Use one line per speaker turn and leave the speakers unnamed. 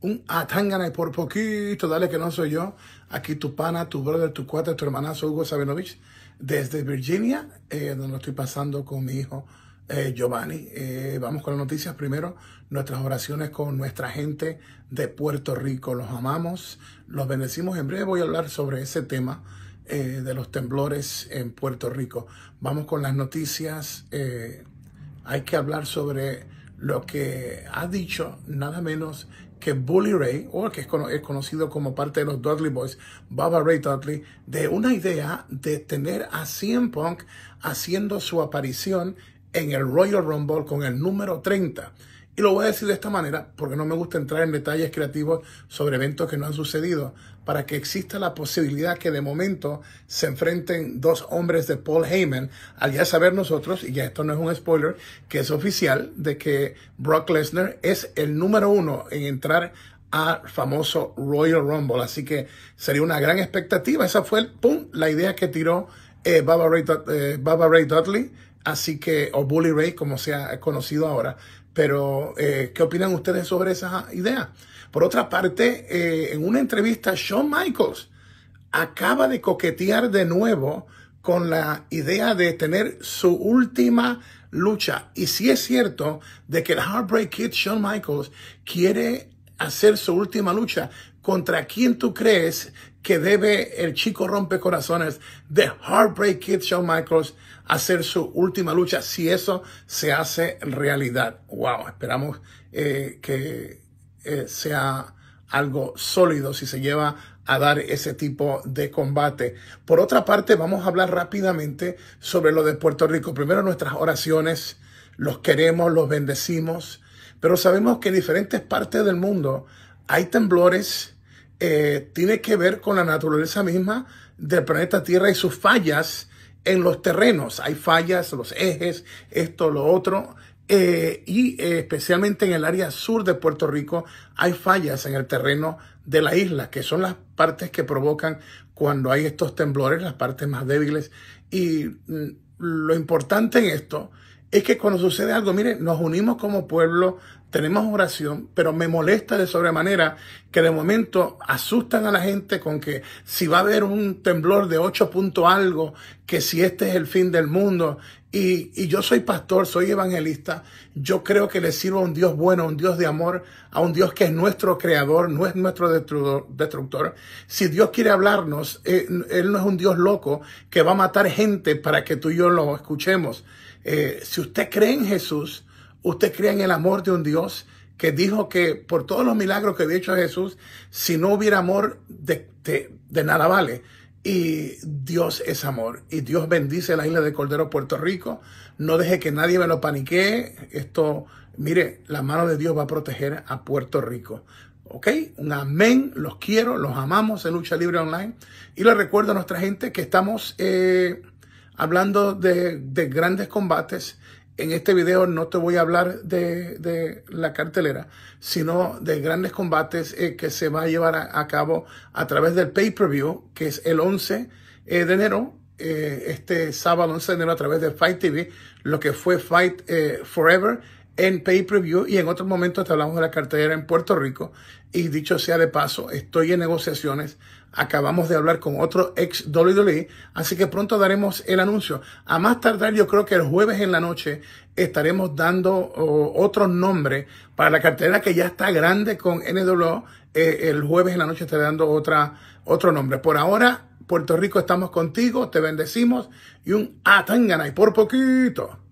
un atangana por poquito, dale que no soy yo. Aquí tu pana, tu brother, tu cuate, tu hermanazo Hugo Sabinovich, desde Virginia, eh, donde lo estoy pasando con mi hijo eh, Giovanni. Eh, vamos con las noticias primero. Nuestras oraciones con nuestra gente de Puerto Rico. Los amamos, los bendecimos. En breve voy a hablar sobre ese tema de los temblores en Puerto Rico. Vamos con las noticias. hay que hablar sobre lo que ha dicho nada menos que Bully Ray, o que es, conocido como parte de los Dudley Boys, Baba Ray Dudley, de una idea de tener a CM Punk haciendo su aparición en el Royal Rumble con el número 30. Y lo voy a decir de esta manera, porque no me gusta entrar en detalles creativos sobre eventos que no han sucedido, para que exista la posibilidad que de momento se enfrenten dos hombres de Paul Heyman, al ya saber nosotros, y ya esto no es un spoiler, que es oficial de que Brock Lesnar es el número uno en entrar a famoso Royal Rumble. Así que sería una gran expectativa. Esa fue la idea que tiró eh, Baba, Ray, eh, Baba Ray Dudley. Así que, o Bully Ray, como se ha conocido ahora. Pero, eh, ¿qué opinan ustedes sobre esa idea? Por otra parte, eh, en una entrevista, Shawn Michaels acaba de coquetear de nuevo con la idea de tener su última lucha. Y si es cierto de que el Heartbreak Kid Shawn Michaels quiere hacer su última lucha, ¿contra quién tú crees que debe el chico rompe corazones de Heartbreak Kid Shawn Michaels hacer su última lucha si eso se hace realidad. Wow, esperamos eh, que eh, sea algo sólido si se lleva a dar ese tipo de combate. Por otra parte, vamos a hablar rápidamente sobre lo de Puerto Rico. Primero nuestras oraciones, los queremos, los bendecimos, pero sabemos que en diferentes partes del mundo hay temblores, eh, tiene que ver con la naturaleza misma del planeta Tierra y sus fallas en los terrenos. Hay fallas, los ejes, esto, lo otro. Eh, y eh, especialmente en el área sur de Puerto Rico hay fallas en el terreno de la isla, que son las partes que provocan cuando hay estos temblores, las partes más débiles. Y mm, lo importante en esto es que cuando sucede algo, mire, nos unimos como pueblo, tenemos oración, pero me molesta de sobremanera que de momento asustan a la gente con que si va a haber un temblor de ocho algo, que si este es el fin del mundo y, yo soy pastor, soy evangelista. Yo creo que le sirvo a un Dios bueno, a un Dios de amor, a un Dios que es nuestro creador, no es nuestro destructor. Si Dios quiere hablarnos, eh, Él no es un Dios loco que va a matar gente para que tú y yo lo escuchemos. Eh, si usted cree en Jesús, usted cree en el amor de un Dios que dijo que por todos los milagros que había hecho Jesús, si no hubiera amor, de nada vale. Y Dios es amor. Y Dios bendice la isla de Cordero, Puerto Rico. No deje que nadie me lo paniquee. Esto, mire, la mano de Dios va a proteger a Puerto Rico. ¿Ok? Un amén. Los quiero, los amamos en Lucha Libre Online. Y le recuerdo a nuestra gente que estamos eh, hablando de, de grandes combates en este video no te voy a hablar de, la cartelera, sino de grandes combates eh, que se va a llevar a, cabo a través del pay-per-view, que es el 11 eh, de enero, eh, este sábado 11 de enero a través de Fight TV, lo que fue Fight Forever en pay per y en otro momento hablamos de la cartera en Puerto Rico. Y dicho sea de paso, estoy en negociaciones. Acabamos de hablar con otro ex WWE, así que pronto daremos el anuncio. A más tardar, yo creo que el jueves en la noche estaremos dando otro nombre para la cartera que ya está grande con NWO. Eh, el jueves en la noche estaré dando otra, otro nombre. Por ahora, Puerto Rico, estamos contigo, te bendecimos y un atangana y por poquito.